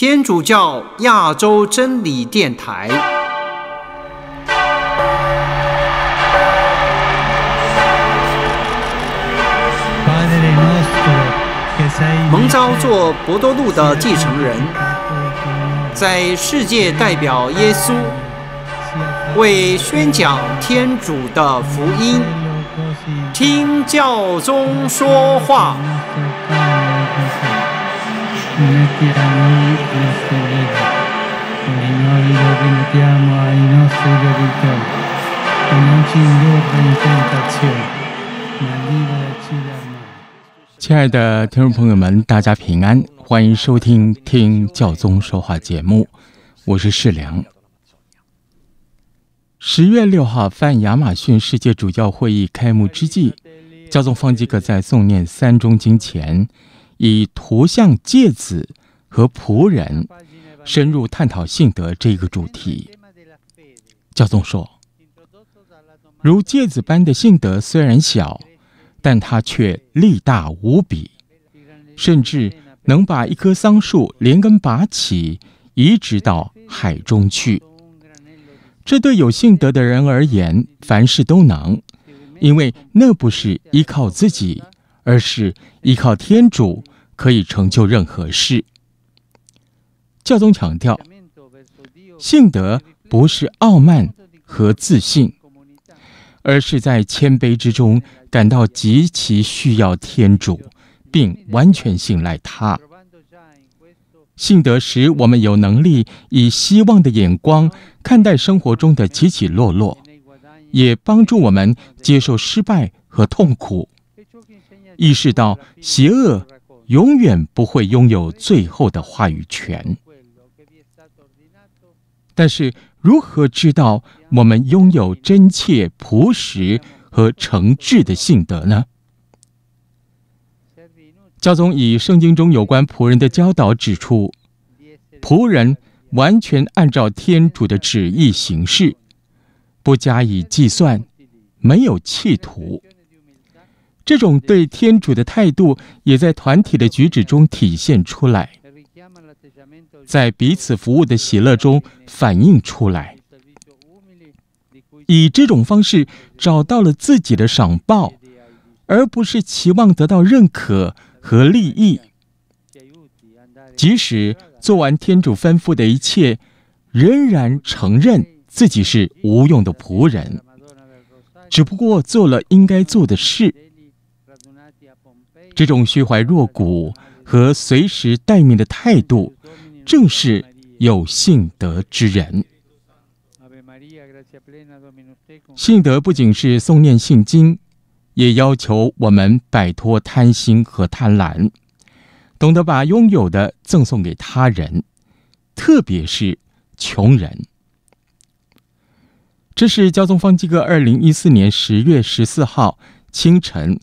天主教亚洲真理电台。蒙召做博多路的继承人，在世界代表耶稣，为宣讲天主的福音，听教宗说话。亲爱的听众朋友们，大家平安，欢迎收听《听教宗说话》节目，我是世良。十月六号，泛亚马逊世界主教会议开幕之际，教宗方济各在诵念三中经前。以图像芥子和仆人深入探讨性德这个主题。教宗说，如芥子般的性德虽然小，但它却力大无比，甚至能把一棵桑树连根拔起，移植到海中去。这对有性德的人而言，凡事都能，因为那不是依靠自己。而是依靠天主可以成就任何事。教宗强调，信德不是傲慢和自信，而是在谦卑之中感到极其需要天主，并完全信赖他。信德使我们有能力以希望的眼光看待生活中的起起落落，也帮助我们接受失败和痛苦。意识到邪恶永远不会拥有最后的话语权，但是如何知道我们拥有真切、朴实和诚挚的性德呢？教宗以圣经中有关仆人的教导指出，仆人完全按照天主的旨意行事，不加以计算，没有企图。这种对天主的态度也在团体的举止中体现出来，在彼此服务的喜乐中反映出来。以这种方式找到了自己的赏报，而不是期望得到认可和利益。即使做完天主吩咐的一切，仍然承认自己是无用的仆人，只不过做了应该做的事。这种虚怀若谷和随时待命的态度，正是有信德之人。信德不仅是诵念信经，也要求我们摆脱贪心和贪婪，懂得把拥有的赠送给他人，特别是穷人。这是教宗方济各二零一四年十月十四号清晨。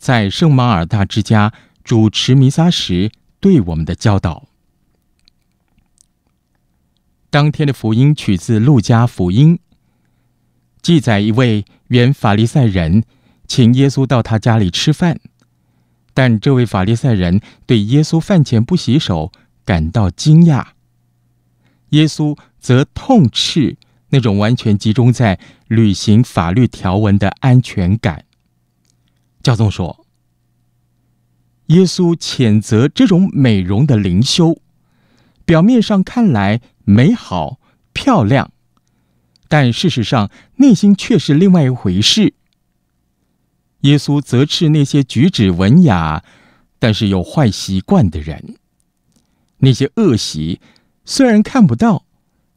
在圣马尔大之家主持弥撒时对我们的教导。当天的福音取自路加福音，记载一位原法利赛人请耶稣到他家里吃饭，但这位法利赛人对耶稣饭前不洗手感到惊讶。耶稣则痛斥那种完全集中在履行法律条文的安全感。教宗说：“耶稣谴责这种美容的灵修，表面上看来美好漂亮，但事实上内心却是另外一回事。耶稣责斥那些举止文雅，但是有坏习惯的人。那些恶习虽然看不到，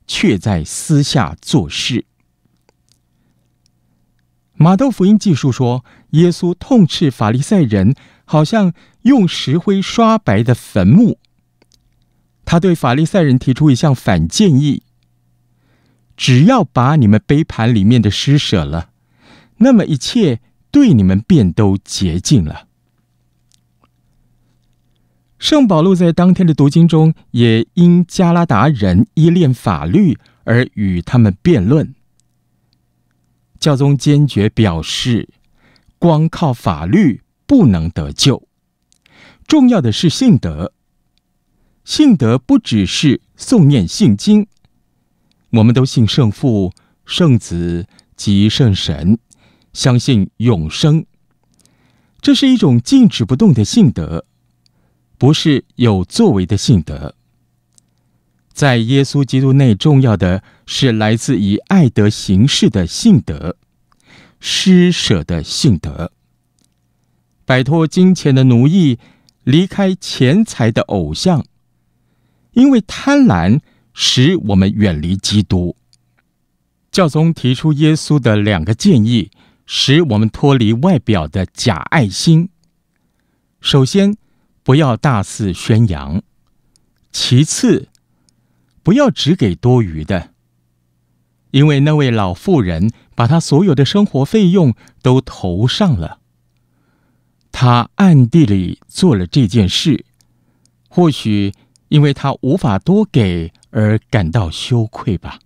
却在私下做事。”马豆福音记述说，耶稣痛斥法利赛人，好像用石灰刷白的坟墓。他对法利赛人提出一项反建议：只要把你们杯盘里面的施舍了，那么一切对你们便都洁净了。圣保禄在当天的读经中，也因加拉达人依恋法律而与他们辩论。教宗坚决表示，光靠法律不能得救，重要的是信德。信德不只是诵念信经，我们都信圣父、圣子及圣神，相信永生。这是一种静止不动的信德，不是有作为的信德。在耶稣基督内，重要的是来自以爱德行事的信德，施舍的信德，摆脱金钱的奴役，离开钱财的偶像，因为贪婪使我们远离基督。教宗提出耶稣的两个建议，使我们脱离外表的假爱心：首先，不要大肆宣扬；其次，不要只给多余的，因为那位老妇人把她所有的生活费用都投上了。她暗地里做了这件事，或许因为她无法多给而感到羞愧吧。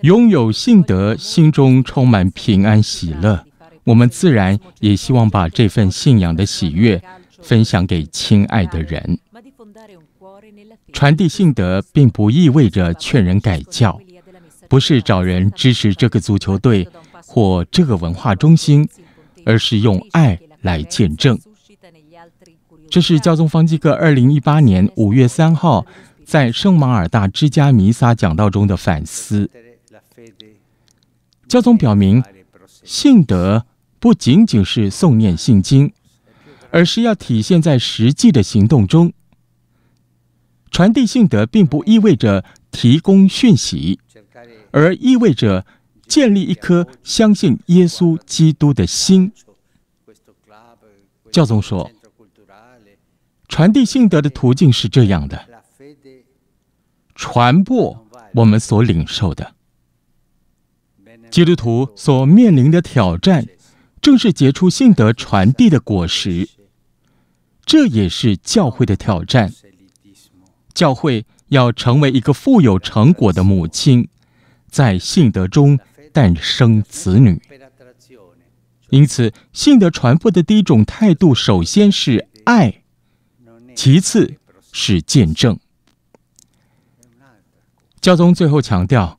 拥有幸德，心中充满平安喜乐，我们自然也希望把这份信仰的喜悦分享给亲爱的人。传递信德并不意味着劝人改教，不是找人支持这个足球队或这个文化中心，而是用爱来见证。这是教宗方济各二零一八年五月三号在圣马尔大之家弥撒讲道中的反思。教宗表明，信德不仅仅是诵念信经，而是要体现在实际的行动中。传递信德并不意味着提供讯息，而意味着建立一颗相信耶稣基督的心。教宗说：“传递信德的途径是这样的：传播我们所领受的。基督徒所面临的挑战，正是结出信德传递的果实。这也是教会的挑战。”教会要成为一个富有成果的母亲，在信德中诞生子女。因此，信德传播的第一种态度，首先是爱，其次是见证。教宗最后强调，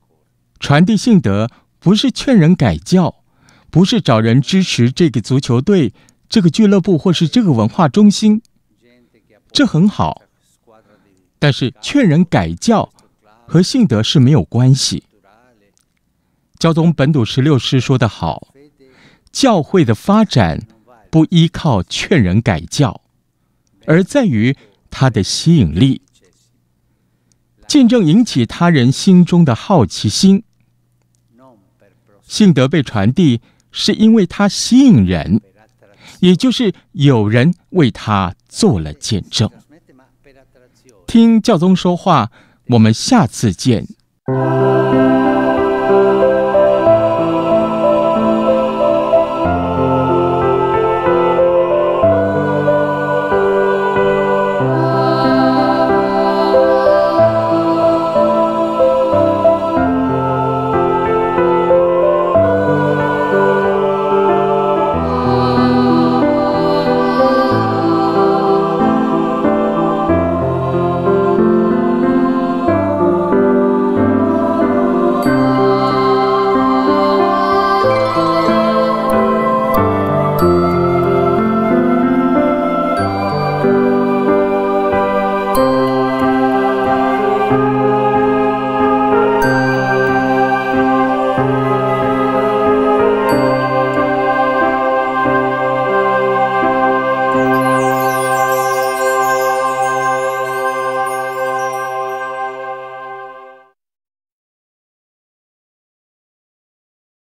传递信德不是劝人改教，不是找人支持这个足球队、这个俱乐部或是这个文化中心，这很好。但是劝人改教和信德是没有关系。教宗本笃十六师说得好：“教会的发展不依靠劝人改教，而在于它的吸引力，见证引起他人心中的好奇心。信德被传递是因为它吸引人，也就是有人为他做了见证。”听教宗说话，我们下次见。